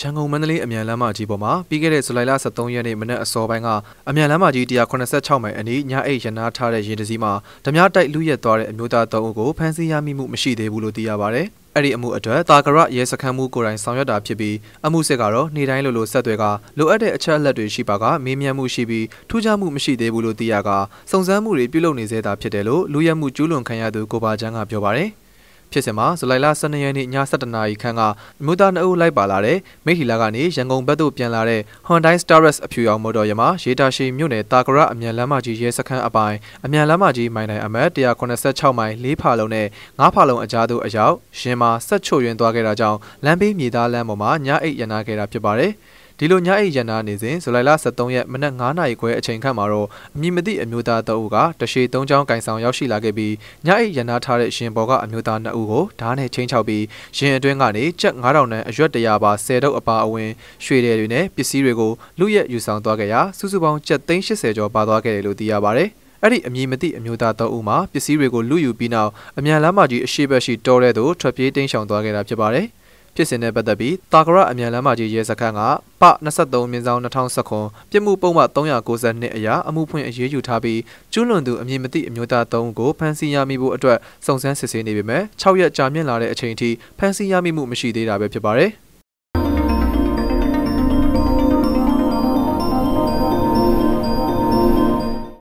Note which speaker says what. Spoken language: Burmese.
Speaker 1: ရန်ကုန်မန္တလေးအမြန်လမ်းမကြီးပေါ်မှာပြီးခဲ့တဲ့ဇူလိုင်လ23ရက်နေ့မနက်အစောပိုင်းကအမြန်လမ်းမကြီး186မိုင်အနီးညအိတ်ရနာထားတဲ့ရင်တစည်းမှာဓမြတိုက်လူရက်သွားတဲ့အမျိုးသား၃ဦးကိုဖမ်းဆီးရမိမှုမရှိသေးဘူးလို့သိရပါဗျ။အဲ့ဒီအမှုအတွက်တာကရရဲစခန်းမှုကိုယ်တိုင်ဆောင်ရွက်တာဖြစ်ပြီးအမှုစစ်ကတော့နေတိုင်းလိုလိုဆက်သွယ်ကလိုအပ်တဲ့အချက်အလက်တွေရှိပါကမေးမြန်းမှုရှိပြီးထူးခြားမှုမရှိသေးဘူးလို့သိရကစုံစမ်းမှုတွေပြုလုပ်နေသေးတာဖြစ်တယ်လို့လူရက်မှုကျူးလွန်ခံရသူကိုပါချန်းကပြောပါတယ်။ဖြစ်စဉ်မှာဇူလိုင်လ12ရက်နေ့ည7:00နာရီခန့်ကမြို့သားနှအုပ်လိုက်ပါလာတဲ့မိထီလာကနေရန်ကုန်ဘက်သို့ပြန်လာတဲ့ Hyundai Staris အဖြူရောင်မော်တော်ယာဉ်မှာရေတာရှိမြို့နယ်တာကရအမြန်လမ်းမကြီးရဲစခန်းအပိုင်းအမြန်လမ်းမကြီးမိုင်တိုင်အမှတ်186မိုင်၄ဖာလုံးနဲ့9ဖာလုံးအကြားသို့အရောက်ရင်မှာဆက်ချွတ်ယွင်းသွားခဲ့တာကြောင့်လမ်းဘေးမြေသားလမ်းပေါ်မှာညအိတ်ရနာခဲ့တာဖြစ်ပါတယ်။ဒီလိုညအိပ်ရန်နာနေစဉ်ဇူလိုင်လ23ရက်မနက်9နာရီခွဲအချိန်ခန့်မှာတော့အမည်မသိအမျိုးသားတအုပ်ကတရှေ၃ချောင်းကင်ဆောင်ရောက်ရှိလာခဲ့ပြီးညအိပ်ရန်နာထားတဲ့ရှင်ဘော်ကအမျိုးသား2ဦးကိုဓားနဲ့ချင်းချောက်ပြီးရင်အတွင်းကနေချက်9000တန်အရွက်တရာပါ10တုပ်အပါအဝင်ရွှေတယ်တွေနဲ့ပစ္စည်းတွေကိုလူရဲယူဆောင်သွားခဲ့ရာစုစုပေါင်းချက်380ကျော်ပါသွားခဲ့တယ်လို့သိရပါတယ်။အဲ့ဒီအမည်မသိအမျိုးသားသုံးဦးမှာပစ္စည်းတွေကိုလူယူပြီးနောက်အမြန်လမ်းမကြီးအရှိတ်ရှိတောထဲသို့ထွက်ပြေးတိမ်းရှောင်သွားခဲ့တာဖြစ်ပါတယ်။ဖြစ်စဉ်နဲ့ပတ်သက်ပြီးတာကရအမြန်လမ်းမကြီးရဲစခန်းကပ23မြင်းဆောင်2019ပြစ်မှုပုံမှန်392အရာအမှုဖွင့်အရေးယူထားပြီးကျူးလွန်သူအမည်မသိအမျိုးသား3ဦးကိုဖမ်းဆီးရမိဖို့အတွက်စုံစမ်းစစ်ဆေးနေပေမဲ့6ရက်ကြာမြင့်လာတဲ့အချိန်အထိဖမ်းဆီးရမိမှုမရှိသေးတာပဲဖြစ်ပါတယ်။